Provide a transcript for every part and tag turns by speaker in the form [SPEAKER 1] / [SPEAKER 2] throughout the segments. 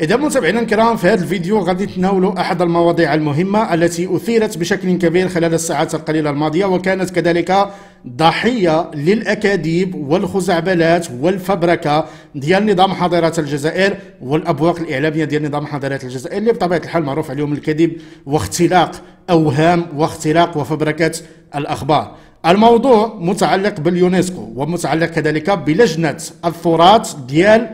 [SPEAKER 1] إذا متابعينا الكرام في هذا الفيديو غادي نتناولوا أحد المواضيع المهمة التي أثيرت بشكل كبير خلال الساعات القليلة الماضية وكانت كذلك ضحية للأكاذيب والخزعبلات والفبركة ديال نظام حضارات الجزائر والأبواق الإعلامية ديال نظام حضارات الجزائر اللي بطبيعة الحال معروف عليهم الكذب واختلاق أوهام واختلاق وفبركة الأخبار الموضوع متعلق باليونسكو ومتعلق كذلك بلجنة الثورات ديال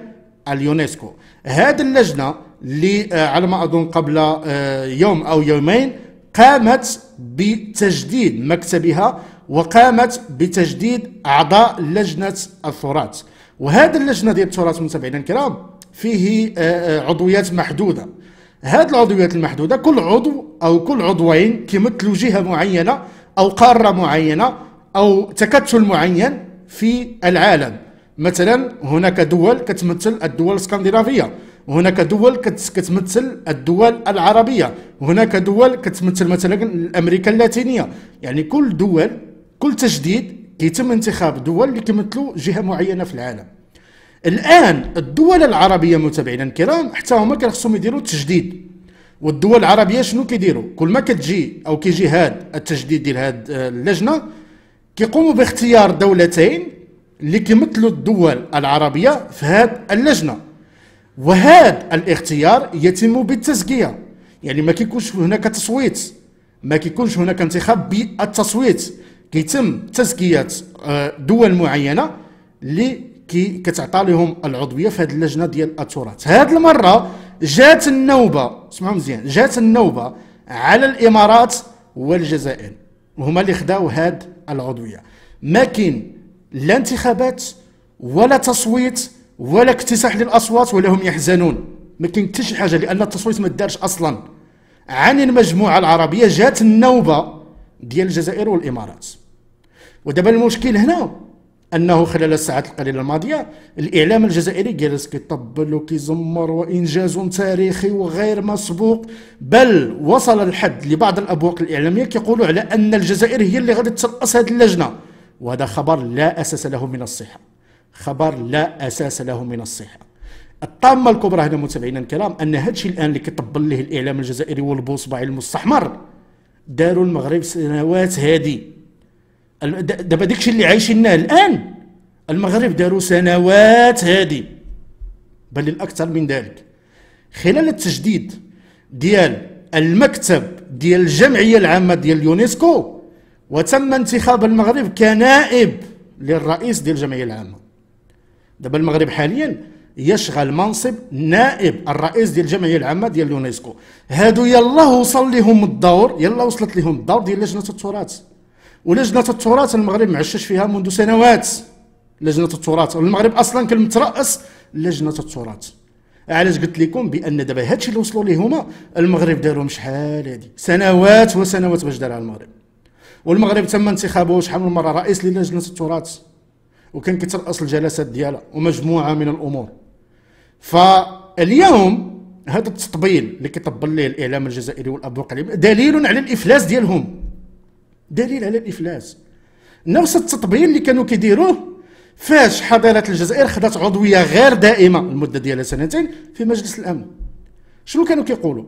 [SPEAKER 1] اليونسكو هذه اللجنه اللي آه، على ما اظن قبل آه، يوم او يومين قامت بتجديد مكتبها وقامت بتجديد اعضاء لجنه التراث وهذه اللجنه ديال التراث متابعينا الكرام فيه آه، عضويات محدوده هذه العضويات المحدوده كل عضو او كل عضوين كيمثلوا جهه معينه او قاره معينه او تكتل معين في العالم مثلا هناك دول كتمثل الدول الاسكندنافيه وهناك دول كتمثل الدول العربيه وهناك دول كتمثل مثلا امريكا اللاتينيه يعني كل دول كل تجديد كيتم انتخاب دول اللي كيمثلوا جهه معينه في العالم الان الدول العربيه متابعينا الكرام حتى هما كان خصهم يديروا تجديد والدول العربيه شنو كيديروا كل ما كتجي او كيجي هاد التجديد ديال هاد آه، اللجنه كيقوموا باختيار دولتين اللي كيمثلوا الدول العربيه في هاد اللجنه وهذا الاختيار يتم بالتزكيه يعني ما كيكونش هناك تصويت ما كيكونش هناك انتخاب بالتصويت كيتم تزكيه آه، دول معينه اللي كي كتعطى لهم العضويه في هذه اللجنه ديال التراث هذه المره جات النوبه اسمعوا مزيان جات النوبه على الامارات والجزائر وهما اللي خداو هذه العضويه ما كاين لا انتخابات ولا تصويت ولا اكتساح للاصوات ولا هم يحزنون ما كاين حتى شي حاجه لان التصويت ما دارش اصلا عن المجموعه العربيه جات النوبه ديال الجزائر والامارات ودابا المشكل هنا انه خلال الساعات القليله الماضيه الاعلام الجزائري جالس كيطبل وكيزمر وانجاز تاريخي وغير مسبوق بل وصل الحد لبعض الابواق الاعلاميه كيقولوا على ان الجزائر هي اللي غادي ترأس هذه اللجنه وهذا خبر لا اساس له من الصحه خبر لا اساس له من الصحه الطامه الكبرى هنا متابعينا الكرام ان هذا الشيء الان اللي كيطبل ليه الاعلام الجزائري والبوصبع المستحمر داروا المغرب سنوات هذه دابا داكشي اللي عايشينه الان المغرب داروا سنوات هذه بل الاكثر من ذلك خلال التجديد ديال المكتب ديال الجمعيه العامه ديال اليونسكو وتم انتخاب المغرب كنائب للرئيس ديال الجمعيه العامه دابا المغرب حاليا يشغل منصب نائب الرئيس ديال الجمعيه العامه ديال اليونسكو هادو يلاه وصل لهم الدور يلا وصلت لهم الدور ديال لجنه التراث ولجنه التراث المغرب معشش فيها منذ سنوات لجنه التراث والمغرب اصلا كان متراس لجنه التراث علاش قلت لكم بان دابا هادشي اللي وصلوا ليه هما المغرب دارهم شحال هادي سنوات وسنوات باش دارها المغرب والمغرب تم انتخابه شحال من مره رئيس للجنه التراث وكان كترأس الجلسات ديالها ومجموعه من الامور فاليوم هذا التطبيل اللي كيطبل ليه الاعلام الجزائري والابواق دليل على الافلاس ديالهم دليل على الافلاس نفس التطبيل اللي كانوا كيديروه فاش حضاره الجزائر خدات عضويه غير دائمه المده ديالها سنتين في مجلس الامن شنو كانوا كيقولوا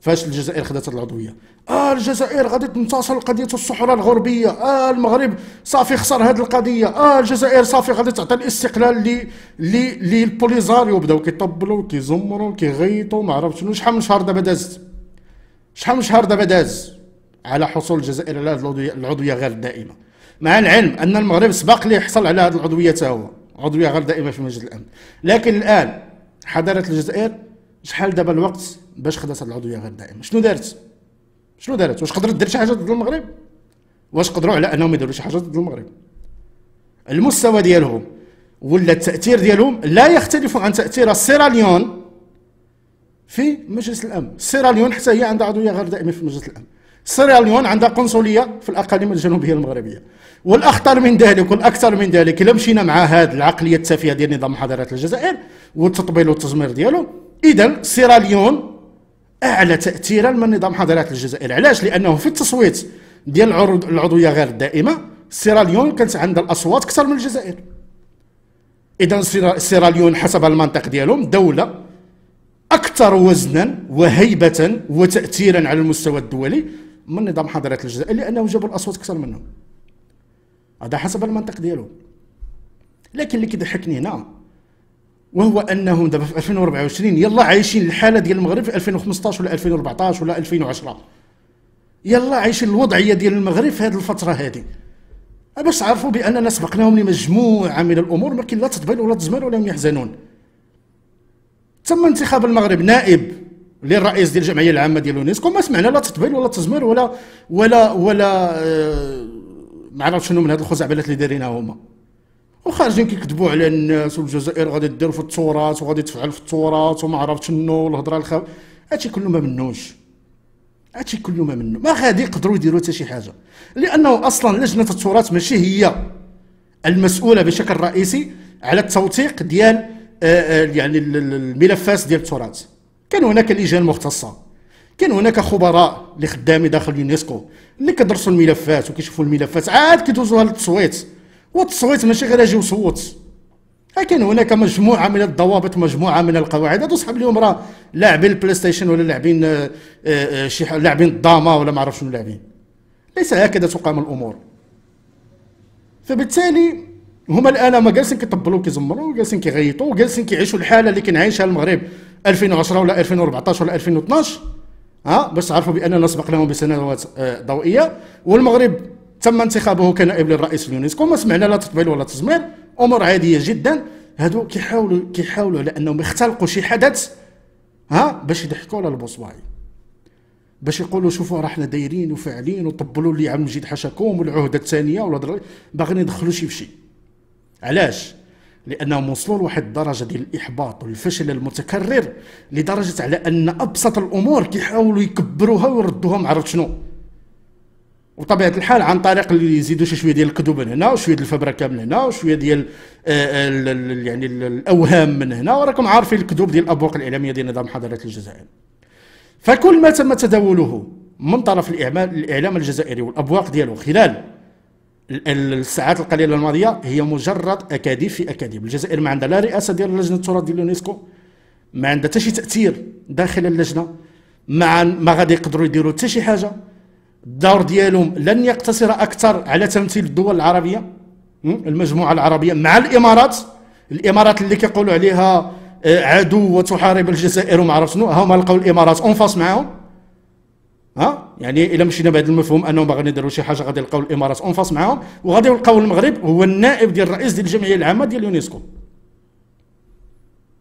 [SPEAKER 1] فاش الجزائر خدات العضويه اه الجزائر غادي تنتصر قضيه الصحراء الغربيه اه المغرب صافي خسر هذه القضيه اه الجزائر صافي غادي تعطي الاستقلال لي لي للبوليزاريو بداو كيطبلوا كيزمروا كيغيطوا ما عرفت شنو شحال من شهر دابا دازت شحال من شهر دابا داز على حصول الجزائر على هذه العضويه غير الدائمه مع العلم ان المغرب سبق لي حصل على هذه العضويه تا هو عضويه غير دائمه في مجلس الامن لكن الان حضاره الجزائر شحال دابا الوقت باش خدات العضويه غير دائمه شنو دارت شنو دارت واش قدرت دير شي حاجه ضد المغرب واش قدروا على انهم يديروا شي حاجه ضد المغرب المستوى ديالهم ولا التاثير ديالهم لا يختلف عن تاثير سيراليون في مجلس الامن سيراليون حتى هي عندها عضويه غير دائمه في مجلس الامن سيراليون عندها قنصليه في الاقاليم الجنوبيه المغربيه والاخطر من ذلك والاكثر من ذلك الا مشينا مع هذه العقليه التافهه ديال نظام محاضرات الجزائر والتطبيل والتزمير ديالو اذا سيراليون اعلى تاثيرا من نظام حضارات الجزائر علاش لانه في التصويت ديال العضويه غير الدائمه سيراليون كانت عندها الاصوات اكثر من الجزائر اذا سيراليون حسب المنطق ديالهم دوله اكثر وزنا وهيبه وتاثيرا على المستوى الدولي من نظام حضارات الجزائر لانه جابوا الاصوات اكثر منهم هذا حسب المنطق ديالهم لكن اللي كيضحكني هنا وهو انهم دابا في 2024 يلا عايشين الحاله ديال المغرب في 2015 ولا 2014 ولا 2010 يلا عايشين الوضعيه ديال المغرب في هذه الفتره هذه باش عرفوا باننا سبقناهم لمجموعه من الامور ولكن لا تطبيل ولا تزمان ولا هم يحزنون تم انتخاب المغرب نائب للرئيس ديال الجمعيه العامه ديال اليونسكو ما سمعنا لا تطبيل ولا تزمير ولا ولا ولا آه، ما عرفتش شنو من هاد الخزعبلات اللي دايرينها هما وخارجين كيكذبوا على الناس والجزائر غادي دير في التورات وغادي تفعل في التورات وما عرفتش شنو والهضره الخاويه هادشي كله ما منوش هادشي كله ما منو ما غادي يقدروا يديروا حتى شي حاجه لانه اصلا لجنه التراث ماشي هي المسؤوله بشكل رئيسي على التوثيق ديال آه، آه، يعني الملفات ديال التراث كان هناك لجان مختصه كان هناك خبراء اللي خدامين داخل اليونسكو اللي كدرسوا الملفات وكيشوفوا الملفات عاد كيدوزوها للتصويت والتصويت ماشي غير اجي وصوت لكن هناك مجموعه من الضوابط مجموعه من القواعد هادو صحاب اليوم راه لاعبين البلاي ستيشن ولا لاعبين آه، آه، شي لاعبين الضامه ولا ما عرف شنو لاعبين ليس هكذا تقام الامور فبالتالي هما الان ما جالسين كيطبلوا وكيزمروا وجالسين كيغيطوا وجالسين كيعيشوا الحاله اللي كنعيشها المغرب 2010 ولا 2014 ولا 2012 ها باش تعرفوا باننا سبق لهم بسنوات آه، ضوئيه والمغرب تم انتخابه كنائب للرئيس اليونسكو ما سمعنا لا تطبيل ولا تزمير امور عاديه جدا هادو كيحاولوا كيحاولوا على انهم يختلقوا شي حدث ها باش يضحكوا على البوسواي باش يقولوا شوفوا راه حنا دايرين وفاعلين وطبلوا اللي عم مجيد حشاكم والعهده الثانيه ولا باغيين يدخلوا شي فشي علاش لانهم وصلوا لواحد الدرجه ديال الاحباط والفشل المتكرر لدرجه على ان ابسط الامور كيحاولوا يكبروها ويردوها ما عرفت شنو وطبيعه الحال عن طريق اللي يزيدوا شي شويه ديال الكذوب من هنا وشويه ديال الفبركه من هنا وشويه ديال آه، آه، يعني الاوهام من هنا وراكم عارفين الكذوب ديال الابواق الاعلاميه ديال نظام حضاره الجزائر فكل ما تم تداوله من طرف الاعلام الاعلام الجزائري والابواق ديالو خلال الساعات القليله الماضيه هي مجرد اكاذيب في اكاذيب الجزائر ما عندها لا رئاسه ديال لجنه التراث ديال اليونسكو ما عندها حتى شي تاثير داخل اللجنه ما ما غادي يقدروا يديروا حتى شي حاجه الدور ديالهم لن يقتصر اكثر على تمثيل الدول العربيه المجموعه العربيه مع الامارات الامارات اللي كيقولوا عليها آه، عدو وتحارب الجزائر وما عرفت شنو هما لقاو الامارات انفاس معاهم ها يعني الا مشينا بهذا المفهوم انهم باغيين يديروا شي حاجه غادي يلقاو الامارات انفاس معاهم وغادي يلقاو المغرب هو النائب ديال الرئيس ديال الجمعيه العامه ديال اليونسكو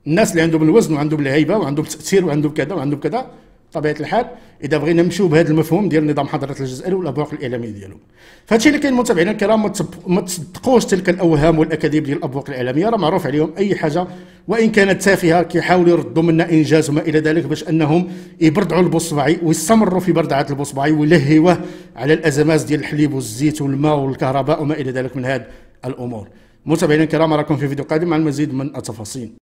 [SPEAKER 1] الناس اللي عندهم الوزن وعندهم الهيبه وعندهم التاثير وعندهم كذا وعندهم كذا بطبيعه الحال اذا بغينا نمشيو بهذا المفهوم ديال نظام حضاره الجزء الاولى والابواق الاعلاميه ديالو فهادشي اللي كاين متابعينا الكرام ما تصدقوش تلك الاوهام والاكاذيب ديال الابواق الاعلاميه راه معروف عليهم اي حاجه وان كانت تافهه كيحاولوا يردوا منا انجاز وما الى ذلك باش انهم يبردعوا البصبعي ويستمروا في بردعه البصبعي ويلهيوه على الازمات ديال الحليب والزيت والماء والكهرباء وما الى ذلك من هذه الامور متابعينا الكرام راكم في فيديو قادم مع المزيد من التفاصيل